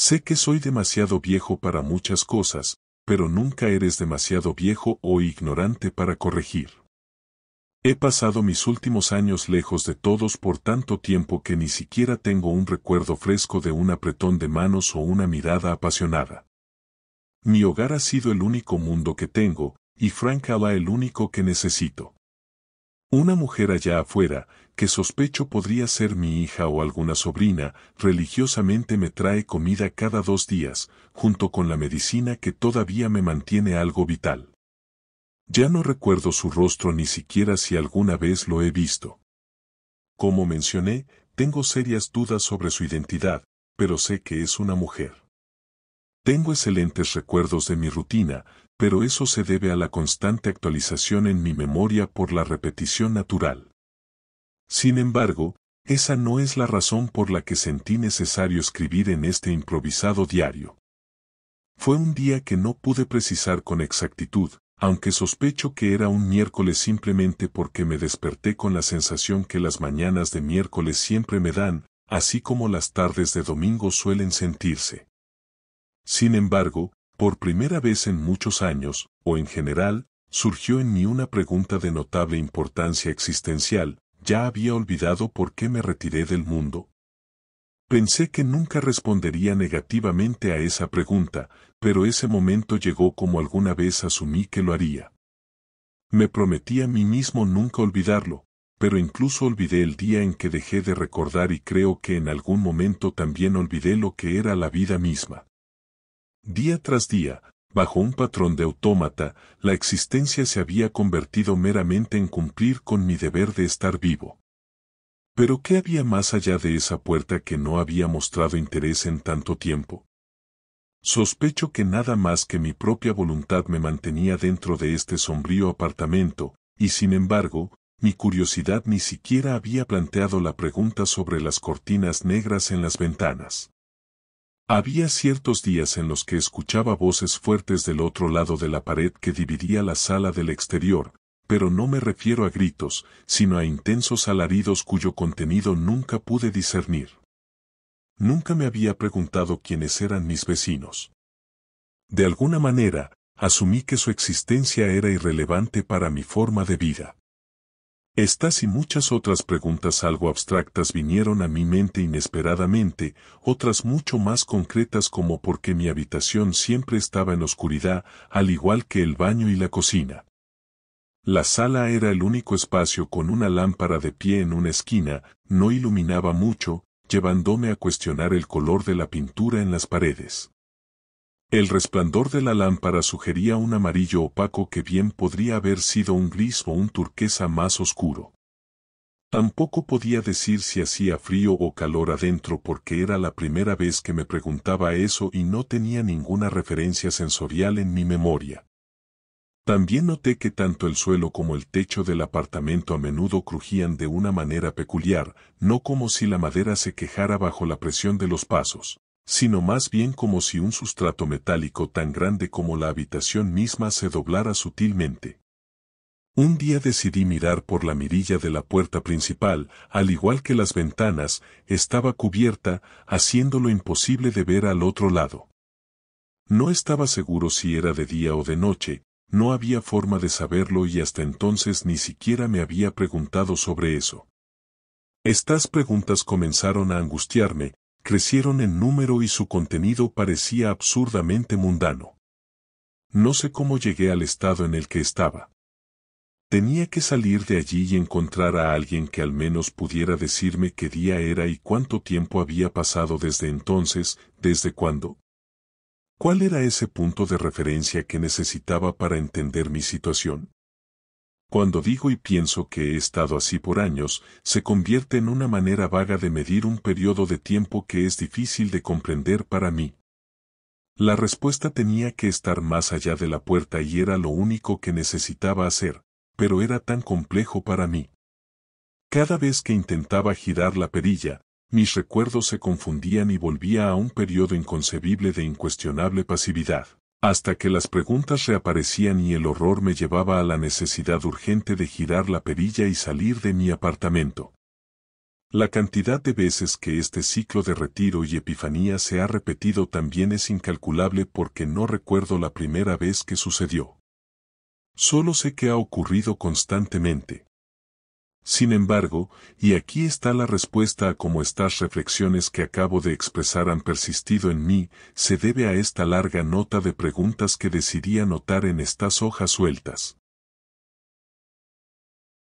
Sé que soy demasiado viejo para muchas cosas, pero nunca eres demasiado viejo o ignorante para corregir. He pasado mis últimos años lejos de todos por tanto tiempo que ni siquiera tengo un recuerdo fresco de un apretón de manos o una mirada apasionada. Mi hogar ha sido el único mundo que tengo, y Frank Ala el único que necesito. Una mujer allá afuera, que sospecho podría ser mi hija o alguna sobrina, religiosamente me trae comida cada dos días, junto con la medicina que todavía me mantiene algo vital. Ya no recuerdo su rostro ni siquiera si alguna vez lo he visto. Como mencioné, tengo serias dudas sobre su identidad, pero sé que es una mujer. Tengo excelentes recuerdos de mi rutina, pero eso se debe a la constante actualización en mi memoria por la repetición natural. Sin embargo, esa no es la razón por la que sentí necesario escribir en este improvisado diario. Fue un día que no pude precisar con exactitud, aunque sospecho que era un miércoles simplemente porque me desperté con la sensación que las mañanas de miércoles siempre me dan, así como las tardes de domingo suelen sentirse. Sin embargo, por primera vez en muchos años, o en general, surgió en mí una pregunta de notable importancia existencial, ya había olvidado por qué me retiré del mundo. Pensé que nunca respondería negativamente a esa pregunta, pero ese momento llegó como alguna vez asumí que lo haría. Me prometí a mí mismo nunca olvidarlo, pero incluso olvidé el día en que dejé de recordar y creo que en algún momento también olvidé lo que era la vida misma. Día tras día, bajo un patrón de autómata, la existencia se había convertido meramente en cumplir con mi deber de estar vivo. Pero ¿qué había más allá de esa puerta que no había mostrado interés en tanto tiempo? Sospecho que nada más que mi propia voluntad me mantenía dentro de este sombrío apartamento, y sin embargo, mi curiosidad ni siquiera había planteado la pregunta sobre las cortinas negras en las ventanas. Había ciertos días en los que escuchaba voces fuertes del otro lado de la pared que dividía la sala del exterior, pero no me refiero a gritos, sino a intensos alaridos cuyo contenido nunca pude discernir. Nunca me había preguntado quiénes eran mis vecinos. De alguna manera, asumí que su existencia era irrelevante para mi forma de vida. Estas y muchas otras preguntas algo abstractas vinieron a mi mente inesperadamente, otras mucho más concretas como por qué mi habitación siempre estaba en oscuridad, al igual que el baño y la cocina. La sala era el único espacio con una lámpara de pie en una esquina, no iluminaba mucho, llevándome a cuestionar el color de la pintura en las paredes. El resplandor de la lámpara sugería un amarillo opaco que bien podría haber sido un gris o un turquesa más oscuro. Tampoco podía decir si hacía frío o calor adentro porque era la primera vez que me preguntaba eso y no tenía ninguna referencia sensorial en mi memoria. También noté que tanto el suelo como el techo del apartamento a menudo crujían de una manera peculiar, no como si la madera se quejara bajo la presión de los pasos sino más bien como si un sustrato metálico tan grande como la habitación misma se doblara sutilmente. Un día decidí mirar por la mirilla de la puerta principal, al igual que las ventanas, estaba cubierta, haciéndolo imposible de ver al otro lado. No estaba seguro si era de día o de noche, no había forma de saberlo y hasta entonces ni siquiera me había preguntado sobre eso. Estas preguntas comenzaron a angustiarme, crecieron en número y su contenido parecía absurdamente mundano. No sé cómo llegué al estado en el que estaba. Tenía que salir de allí y encontrar a alguien que al menos pudiera decirme qué día era y cuánto tiempo había pasado desde entonces, desde cuándo. ¿Cuál era ese punto de referencia que necesitaba para entender mi situación? Cuando digo y pienso que he estado así por años, se convierte en una manera vaga de medir un periodo de tiempo que es difícil de comprender para mí. La respuesta tenía que estar más allá de la puerta y era lo único que necesitaba hacer, pero era tan complejo para mí. Cada vez que intentaba girar la perilla, mis recuerdos se confundían y volvía a un periodo inconcebible de incuestionable pasividad hasta que las preguntas reaparecían y el horror me llevaba a la necesidad urgente de girar la perilla y salir de mi apartamento. La cantidad de veces que este ciclo de retiro y epifanía se ha repetido también es incalculable porque no recuerdo la primera vez que sucedió. Solo sé que ha ocurrido constantemente. Sin embargo, y aquí está la respuesta a cómo estas reflexiones que acabo de expresar han persistido en mí, se debe a esta larga nota de preguntas que decidí anotar en estas hojas sueltas.